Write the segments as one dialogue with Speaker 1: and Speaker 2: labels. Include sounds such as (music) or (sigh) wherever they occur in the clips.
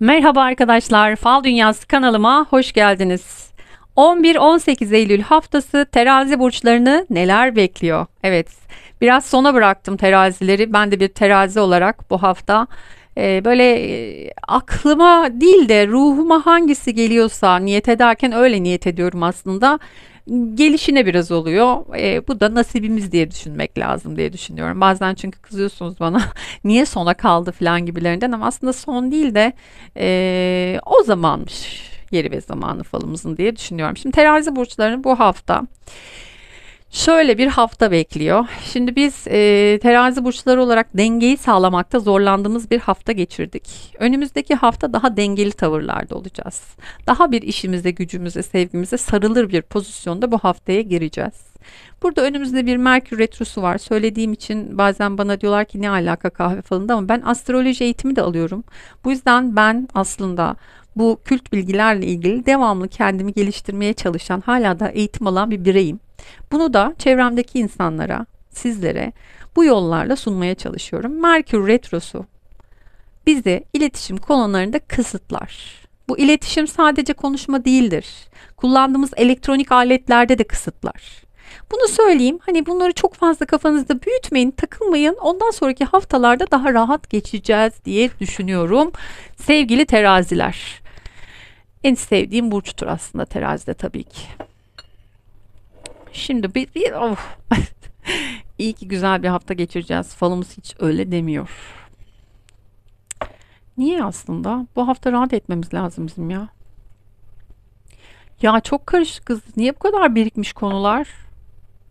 Speaker 1: Merhaba arkadaşlar, Fal Dünyası kanalıma hoş geldiniz. 11-18 Eylül haftası terazi burçlarını neler bekliyor? Evet, biraz sona bıraktım terazileri. Ben de bir terazi olarak bu hafta e, böyle e, aklıma değil de ruhuma hangisi geliyorsa niyet ederken öyle niyet ediyorum aslında gelişine biraz oluyor. E, bu da nasibimiz diye düşünmek lazım diye düşünüyorum. Bazen çünkü kızıyorsunuz bana (laughs) niye sona kaldı falan gibilerinden ama aslında son değil de e, o zamanmış yeri ve zamanı falımızın diye düşünüyorum. Şimdi terazi burçlarının bu hafta Şöyle bir hafta bekliyor. Şimdi biz e, terazi burçları olarak dengeyi sağlamakta zorlandığımız bir hafta geçirdik. Önümüzdeki hafta daha dengeli tavırlarda olacağız. Daha bir işimize, gücümüze, sevgimize sarılır bir pozisyonda bu haftaya gireceğiz. Burada önümüzde bir Merkür Retrosu var. Söylediğim için bazen bana diyorlar ki ne alaka kahve falan da ama ben astroloji eğitimi de alıyorum. Bu yüzden ben aslında bu kült bilgilerle ilgili devamlı kendimi geliştirmeye çalışan hala da eğitim alan bir bireyim. Bunu da çevremdeki insanlara, sizlere bu yollarla sunmaya çalışıyorum. Merkür retrosu bizi iletişim kolonlarında kısıtlar. Bu iletişim sadece konuşma değildir. Kullandığımız elektronik aletlerde de kısıtlar. Bunu söyleyeyim. Hani bunları çok fazla kafanızda büyütmeyin, takılmayın. Ondan sonraki haftalarda daha rahat geçeceğiz diye düşünüyorum. Sevgili teraziler. En sevdiğim burçtur aslında terazide tabii ki. Şimdi bir, bir of. (laughs) İyi ki güzel bir hafta geçireceğiz. Falımız hiç öyle demiyor. Niye aslında? Bu hafta rahat etmemiz lazım bizim ya. Ya çok karışık kız. Niye bu kadar birikmiş konular?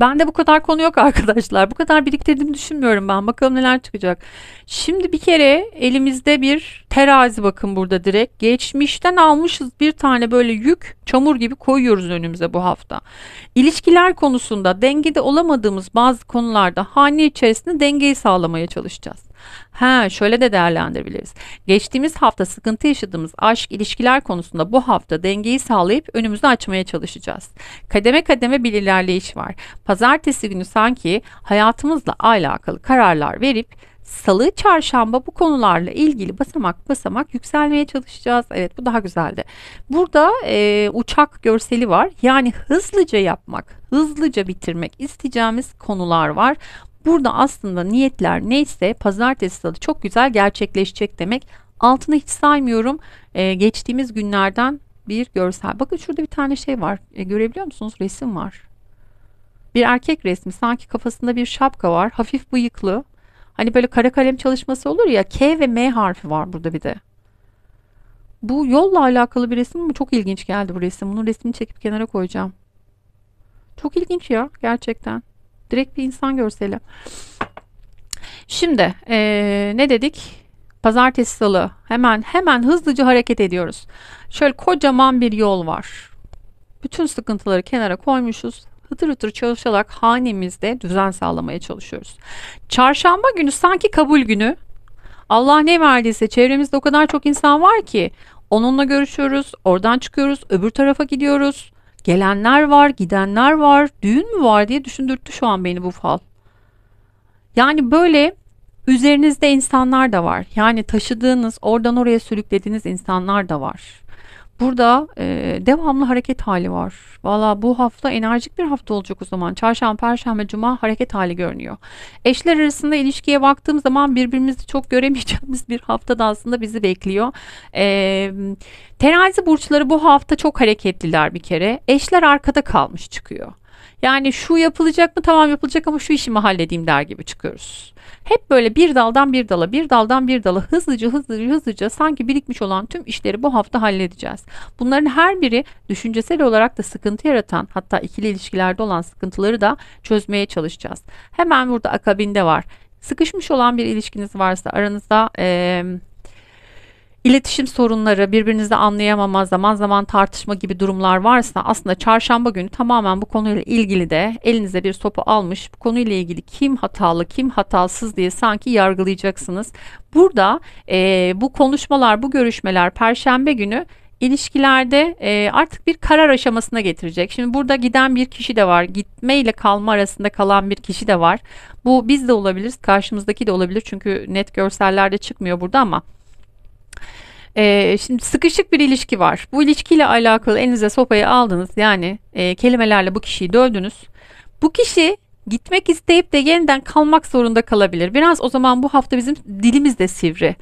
Speaker 1: Ben de bu kadar konu yok arkadaşlar. Bu kadar biriktirdiğimi düşünmüyorum ben. Bakalım neler çıkacak. Şimdi bir kere elimizde bir terazi bakın burada direkt. Geçmişten almışız bir tane böyle yük çamur gibi koyuyoruz önümüze bu hafta. İlişkiler konusunda dengede olamadığımız bazı konularda hane içerisinde dengeyi sağlamaya çalışacağız. Ha, şöyle de değerlendirebiliriz. Geçtiğimiz hafta sıkıntı yaşadığımız aşk ilişkiler konusunda bu hafta dengeyi sağlayıp önümüzü açmaya çalışacağız. Kademe kademe bir ilerleyiş var. Pazartesi günü sanki hayatımızla alakalı kararlar verip Salı, çarşamba bu konularla ilgili basamak basamak yükselmeye çalışacağız. Evet bu daha güzeldi. Burada e, uçak görseli var. Yani hızlıca yapmak, hızlıca bitirmek isteyeceğimiz konular var. Burada aslında niyetler neyse pazartesi salı çok güzel gerçekleşecek demek. Altını hiç saymıyorum. Ee, geçtiğimiz günlerden bir görsel. Bakın şurada bir tane şey var. E, görebiliyor musunuz? Resim var. Bir erkek resmi sanki kafasında bir şapka var. Hafif bıyıklı. Hani böyle kara kalem çalışması olur ya. K ve M harfi var burada bir de. Bu yolla alakalı bir resim ama Çok ilginç geldi bu resim. Bunun resmini çekip kenara koyacağım. Çok ilginç ya gerçekten. Direkt bir insan görseli. Şimdi ee, ne dedik? Pazartesi salı hemen hemen hızlıca hareket ediyoruz. Şöyle kocaman bir yol var. Bütün sıkıntıları kenara koymuşuz. Hıtır hıtır çalışarak hanemizde düzen sağlamaya çalışıyoruz. Çarşamba günü sanki kabul günü. Allah ne verdiyse çevremizde o kadar çok insan var ki onunla görüşüyoruz, oradan çıkıyoruz, öbür tarafa gidiyoruz. Gelenler var, gidenler var, düğün mü var diye düşündürttü şu an beni bu fal. Yani böyle üzerinizde insanlar da var. Yani taşıdığınız, oradan oraya sürüklediğiniz insanlar da var. Burada e, devamlı hareket hali var. Valla bu hafta enerjik bir hafta olacak o zaman. Çarşamba, perşembe, cuma hareket hali görünüyor. Eşler arasında ilişkiye baktığım zaman birbirimizi çok göremeyeceğimiz bir hafta da aslında bizi bekliyor. E, terazi burçları bu hafta çok hareketliler bir kere. Eşler arkada kalmış çıkıyor. Yani şu yapılacak mı? Tamam yapılacak ama şu işimi halledeyim der gibi çıkıyoruz. Hep böyle bir daldan bir dala, bir daldan bir dala hızlıca hızlıca hızlıca sanki birikmiş olan tüm işleri bu hafta halledeceğiz. Bunların her biri düşüncesel olarak da sıkıntı yaratan hatta ikili ilişkilerde olan sıkıntıları da çözmeye çalışacağız. Hemen burada akabinde var. Sıkışmış olan bir ilişkiniz varsa aranızda e, İletişim sorunları, birbirinizi anlayamama, zaman zaman tartışma gibi durumlar varsa aslında çarşamba günü tamamen bu konuyla ilgili de elinize bir sopa almış bu konuyla ilgili kim hatalı, kim hatasız diye sanki yargılayacaksınız. Burada e, bu konuşmalar, bu görüşmeler perşembe günü ilişkilerde e, artık bir karar aşamasına getirecek. Şimdi burada giden bir kişi de var. Gitme ile kalma arasında kalan bir kişi de var. Bu biz de olabiliriz, karşımızdaki de olabilir. Çünkü net görsellerde çıkmıyor burada ama e, şimdi sıkışık bir ilişki var. Bu ilişkiyle alakalı elinize sopayı aldınız. Yani e, kelimelerle bu kişiyi dövdünüz. Bu kişi gitmek isteyip de yeniden kalmak zorunda kalabilir. Biraz o zaman bu hafta bizim dilimiz de sivri.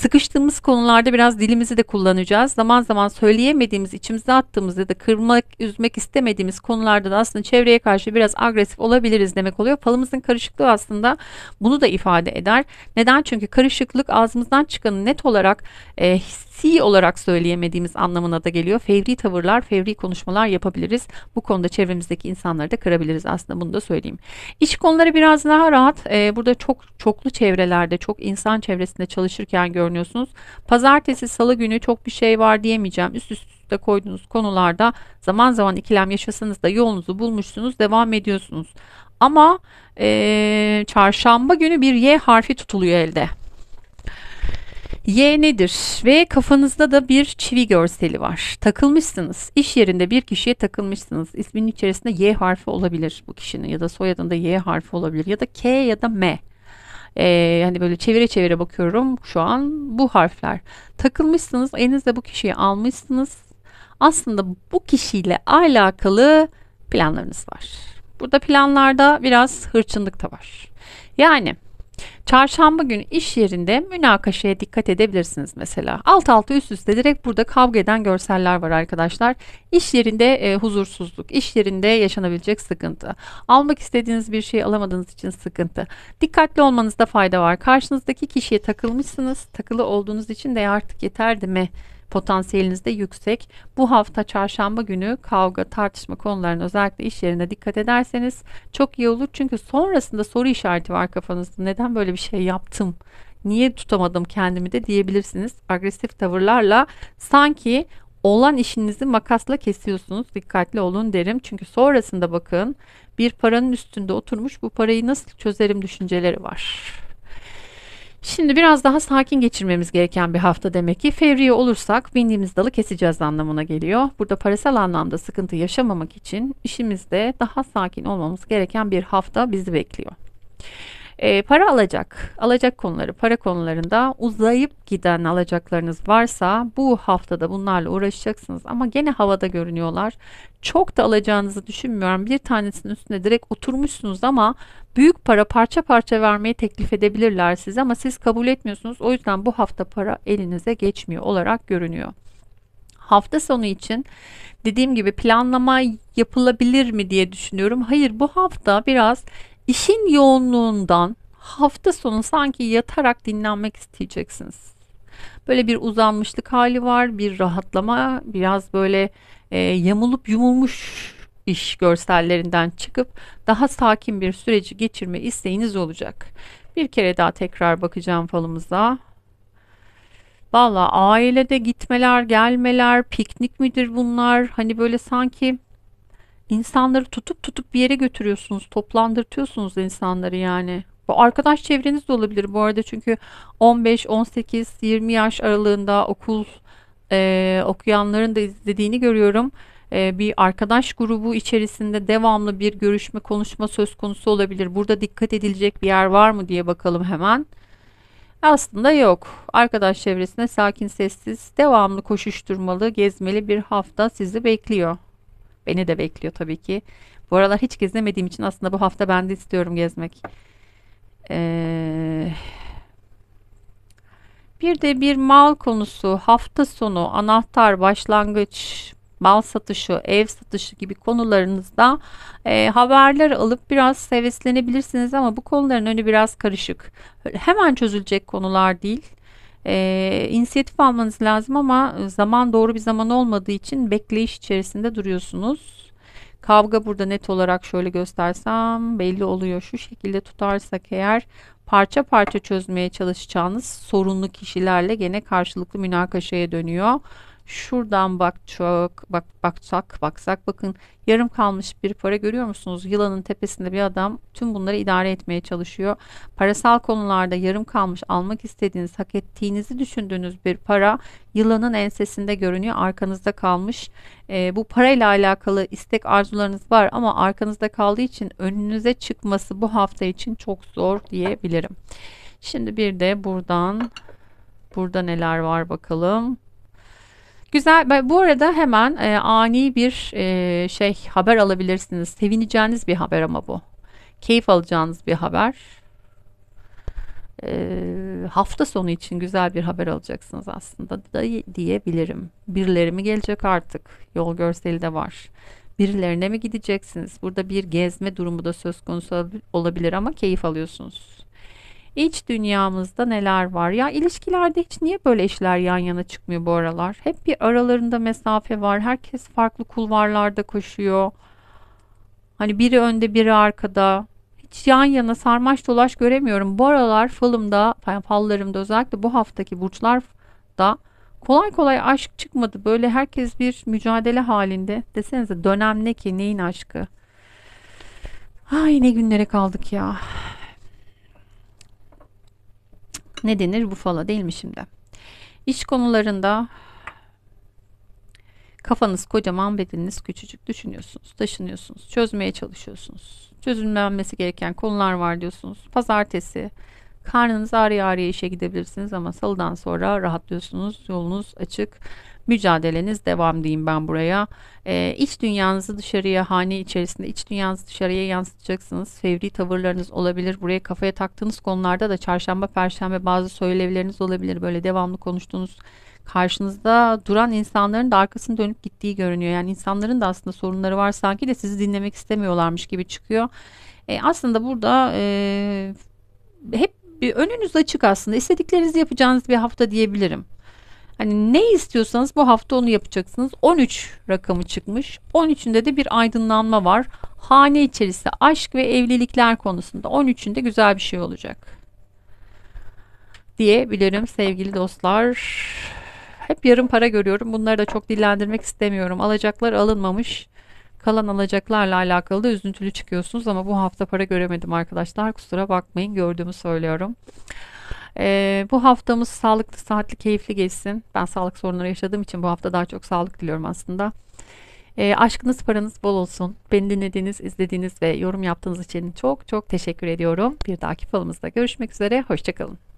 Speaker 1: Sıkıştığımız konularda biraz dilimizi de kullanacağız. Zaman zaman söyleyemediğimiz, içimize attığımız ya da kırmak, üzmek istemediğimiz konularda da aslında çevreye karşı biraz agresif olabiliriz demek oluyor. Falımızın karışıklığı aslında bunu da ifade eder. Neden? Çünkü karışıklık ağzımızdan çıkanı net olarak e, hissi olarak söyleyemediğimiz anlamına da geliyor. Fevri tavırlar, fevri konuşmalar yapabiliriz. Bu konuda çevremizdeki insanları da kırabiliriz aslında bunu da söyleyeyim. İş konuları biraz daha rahat. E, burada çok çoklu çevrelerde, çok insan çevresinde çalışırken gördüğümüz görünüyorsunuz. Pazartesi, salı günü çok bir şey var diyemeyeceğim. Üst üste koyduğunuz konularda zaman zaman ikilem yaşasanız da yolunuzu bulmuşsunuz, devam ediyorsunuz. Ama e, çarşamba günü bir Y harfi tutuluyor elde. Y nedir? Ve kafanızda da bir çivi görseli var. Takılmışsınız. İş yerinde bir kişiye takılmışsınız. İsminin içerisinde Y harfi olabilir bu kişinin ya da soyadında Y harfi olabilir ya da K ya da M e, hani böyle çevire çevire bakıyorum şu an bu harfler. Takılmışsınız elinizde bu kişiyi almışsınız. Aslında bu kişiyle alakalı planlarınız var. Burada planlarda biraz hırçınlık da var. Yani Çarşamba günü iş yerinde münakaşaya dikkat edebilirsiniz mesela. Alt alta üst üste direkt burada kavga eden görseller var arkadaşlar. İş yerinde e, huzursuzluk, iş yerinde yaşanabilecek sıkıntı. Almak istediğiniz bir şeyi alamadığınız için sıkıntı. Dikkatli olmanızda fayda var. Karşınızdaki kişiye takılmışsınız. Takılı olduğunuz için de artık yeterdi mi? potansiyeliniz de yüksek. Bu hafta çarşamba günü kavga, tartışma konularına özellikle iş yerine dikkat ederseniz çok iyi olur. Çünkü sonrasında soru işareti var kafanızda. Neden böyle bir şey yaptım? Niye tutamadım kendimi de diyebilirsiniz. Agresif tavırlarla sanki olan işinizi makasla kesiyorsunuz. Dikkatli olun derim. Çünkü sonrasında bakın bir paranın üstünde oturmuş bu parayı nasıl çözerim düşünceleri var. Şimdi biraz daha sakin geçirmemiz gereken bir hafta demek ki fevriye olursak bindiğimiz dalı keseceğiz anlamına geliyor. Burada parasal anlamda sıkıntı yaşamamak için işimizde daha sakin olmamız gereken bir hafta bizi bekliyor. E, para alacak, alacak konuları, para konularında uzayıp giden alacaklarınız varsa bu haftada bunlarla uğraşacaksınız. Ama gene havada görünüyorlar. Çok da alacağınızı düşünmüyorum. Bir tanesinin üstüne direkt oturmuşsunuz ama büyük para parça parça vermeyi teklif edebilirler size ama siz kabul etmiyorsunuz. O yüzden bu hafta para elinize geçmiyor olarak görünüyor hafta sonu için dediğim gibi planlama yapılabilir mi diye düşünüyorum. Hayır bu hafta biraz İşin yoğunluğundan hafta sonu sanki yatarak dinlenmek isteyeceksiniz. Böyle bir uzanmışlık hali var, bir rahatlama, biraz böyle e, yamulup yumulmuş iş görsellerinden çıkıp daha sakin bir süreci geçirme isteğiniz olacak. Bir kere daha tekrar bakacağım falımıza. Valla ailede gitmeler, gelmeler, piknik midir bunlar? Hani böyle sanki insanları tutup tutup bir yere götürüyorsunuz. Toplandırtıyorsunuz insanları yani. Bu arkadaş çevreniz de olabilir bu arada çünkü 15, 18, 20 yaş aralığında okul e, okuyanların da izlediğini görüyorum. E, bir arkadaş grubu içerisinde devamlı bir görüşme, konuşma söz konusu olabilir. Burada dikkat edilecek bir yer var mı diye bakalım hemen. Aslında yok. Arkadaş çevresine sakin, sessiz, devamlı koşuşturmalı, gezmeli bir hafta sizi bekliyor. Beni de bekliyor tabii ki. Bu aralar hiç gezemediğim için aslında bu hafta ben de istiyorum gezmek. Ee, bir de bir mal konusu, hafta sonu, anahtar, başlangıç, mal satışı, ev satışı gibi konularınızda e, haberler alıp biraz heveslenebilirsiniz ama bu konuların önü biraz karışık. Hemen çözülecek konular değil e, inisiyatif almanız lazım ama zaman doğru bir zaman olmadığı için bekleyiş içerisinde duruyorsunuz. Kavga burada net olarak şöyle göstersem belli oluyor. Şu şekilde tutarsak eğer parça parça çözmeye çalışacağınız sorunlu kişilerle gene karşılıklı münakaşaya dönüyor. Şuradan bak çok bak baksak baksak bakın yarım kalmış bir para görüyor musunuz? Yılanın tepesinde bir adam tüm bunları idare etmeye çalışıyor. Parasal konularda yarım kalmış almak istediğiniz, hak ettiğinizi düşündüğünüz bir para yılanın ensesinde görünüyor. Arkanızda kalmış. E, bu parayla alakalı istek arzularınız var ama arkanızda kaldığı için önünüze çıkması bu hafta için çok zor diyebilirim. Şimdi bir de buradan burada neler var bakalım. Güzel. Bu arada hemen e, ani bir e, şey haber alabilirsiniz. Sevineceğiniz bir haber ama bu. Keyif alacağınız bir haber. E, hafta sonu için güzel bir haber alacaksınız aslında da diyebilirim. Birileri mi gelecek artık? Yol görseli de var. Birilerine mi gideceksiniz? Burada bir gezme durumu da söz konusu olabilir ama keyif alıyorsunuz. İç dünyamızda neler var? Ya ilişkilerde hiç niye böyle işler yan yana çıkmıyor bu aralar? Hep bir aralarında mesafe var. Herkes farklı kulvarlarda koşuyor. Hani biri önde biri arkada. Hiç yan yana sarmaş dolaş göremiyorum. Bu aralar falımda, fallarımda özellikle bu haftaki burçlarda kolay kolay aşk çıkmadı. Böyle herkes bir mücadele halinde. Desenize dönem ne ki neyin aşkı? Ay ne günlere kaldık ya ne denir fala değil mi şimdi? İş konularında kafanız kocaman bedeniniz küçücük düşünüyorsunuz, taşınıyorsunuz, çözmeye çalışıyorsunuz. Çözülmemesi gereken konular var diyorsunuz. Pazartesi Karnınız ağrıya ağrıya işe gidebilirsiniz ama salıdan sonra rahatlıyorsunuz. Yolunuz açık. Mücadeleniz devam diyeyim ben buraya. E, iç dünyanızı dışarıya, hane içerisinde iç dünyanızı dışarıya yansıtacaksınız. Fevri tavırlarınız olabilir. Buraya kafaya taktığınız konularda da çarşamba, perşembe bazı söylevleriniz olabilir. Böyle devamlı konuştuğunuz karşınızda duran insanların da arkasını dönüp gittiği görünüyor. Yani insanların da aslında sorunları var sanki de sizi dinlemek istemiyorlarmış gibi çıkıyor. E, aslında burada e, hep bir önünüz açık aslında. İstediklerinizi yapacağınız bir hafta diyebilirim. Hani ne istiyorsanız bu hafta onu yapacaksınız. 13 rakamı çıkmış. 13'ünde de bir aydınlanma var. Hane içerisinde aşk ve evlilikler konusunda 13'ünde güzel bir şey olacak. Diyebilirim sevgili dostlar. Hep yarım para görüyorum. Bunları da çok dillendirmek istemiyorum. Alacaklar alınmamış. Kalan alacaklarla alakalı da üzüntülü çıkıyorsunuz ama bu hafta para göremedim arkadaşlar. Kusura bakmayın gördüğümü söylüyorum. Ee, bu haftamız sağlıklı, saatli, keyifli geçsin. Ben sağlık sorunları yaşadığım için bu hafta daha çok sağlık diliyorum aslında. E, aşkınız paranız bol olsun. Beni dinlediğiniz, izlediğiniz ve yorum yaptığınız için çok çok teşekkür ediyorum. Bir dahaki falımızda görüşmek üzere. Hoşçakalın.